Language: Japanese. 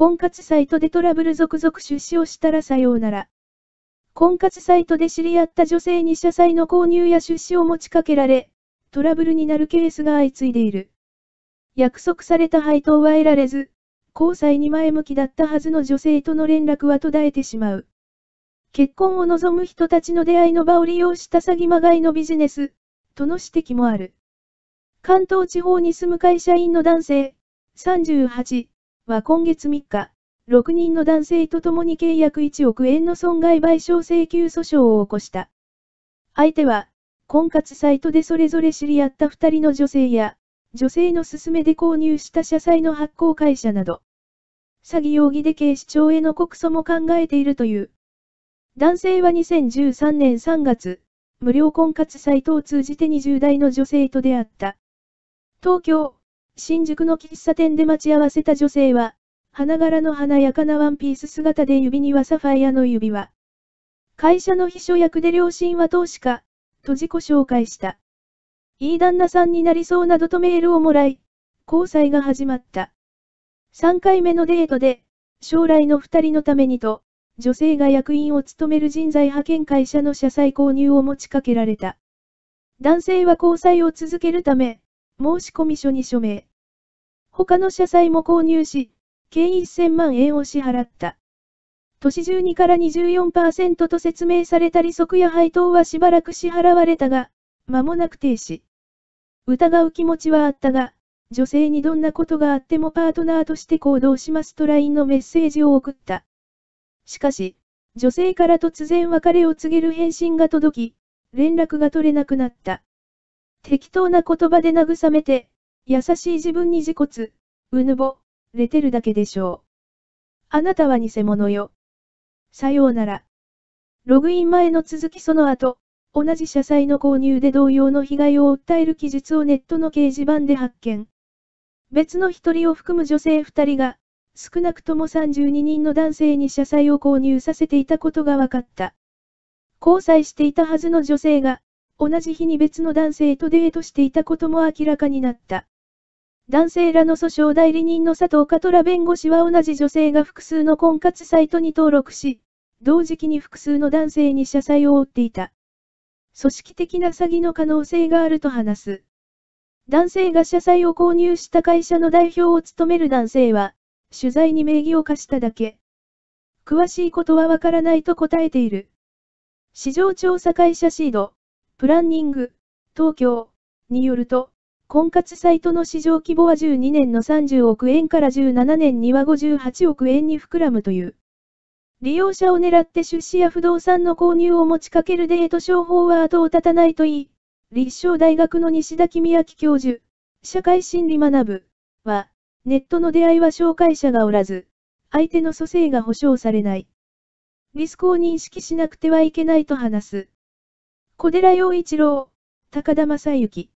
婚活サイトでトラブル続々出資をしたらさようなら。婚活サイトで知り合った女性に社債の購入や出資を持ちかけられ、トラブルになるケースが相次いでいる。約束された配当は得られず、交際に前向きだったはずの女性との連絡は途絶えてしまう。結婚を望む人たちの出会いの場を利用した詐欺まがいのビジネス、との指摘もある。関東地方に住む会社員の男性、38は今月3日、6人の男性と共に契約1億円の損害賠償請求訴訟を起こした。相手は、婚活サイトでそれぞれ知り合った2人の女性や、女性の勧めで購入した社債の発行会社など、詐欺容疑で警視庁への告訴も考えているという。男性は2013年3月、無料婚活サイトを通じて20代の女性と出会った。東京、新宿の喫茶店で待ち合わせた女性は、花柄の華やかなワンピース姿で指にはサファイアの指輪。会社の秘書役で両親は投資家、と自己紹介した。いい旦那さんになりそうなどとメールをもらい、交際が始まった。3回目のデートで、将来の2人のためにと、女性が役員を務める人材派遣会社の社債購入を持ちかけられた。男性は交際を続けるため、申込書に署名。他の社債も購入し、計1000万円を支払った。年12から24%と説明された利息や配当はしばらく支払われたが、間もなく停止。疑う気持ちはあったが、女性にどんなことがあってもパートナーとして行動しますと LINE のメッセージを送った。しかし、女性から突然別れを告げる返信が届き、連絡が取れなくなった。適当な言葉で慰めて、優しい自分に自骨、うぬぼ、れてるだけでしょう。あなたは偽物よ。さようなら。ログイン前の続きその後、同じ社債の購入で同様の被害を訴える記述をネットの掲示板で発見。別の一人を含む女性二人が、少なくとも32人の男性に社債を購入させていたことが分かった。交際していたはずの女性が、同じ日に別の男性とデートしていたことも明らかになった。男性らの訴訟代理人の佐藤カトラ弁護士は同じ女性が複数の婚活サイトに登録し、同時期に複数の男性に謝罪を負っていた。組織的な詐欺の可能性があると話す。男性が謝罪を購入した会社の代表を務める男性は、取材に名義を貸しただけ。詳しいことはわからないと答えている。市場調査会社シード。プランニング、東京によると、婚活サイトの市場規模は12年の30億円から17年には58億円に膨らむという。利用者を狙って出資や不動産の購入を持ちかけるデート商法は後を絶たないといい、立正大学の西田公明教授、社会心理学部は、ネットの出会いは紹介者がおらず、相手の蘇生が保障されない。リスクを認識しなくてはいけないと話す。小寺洋一郎、高田正幸。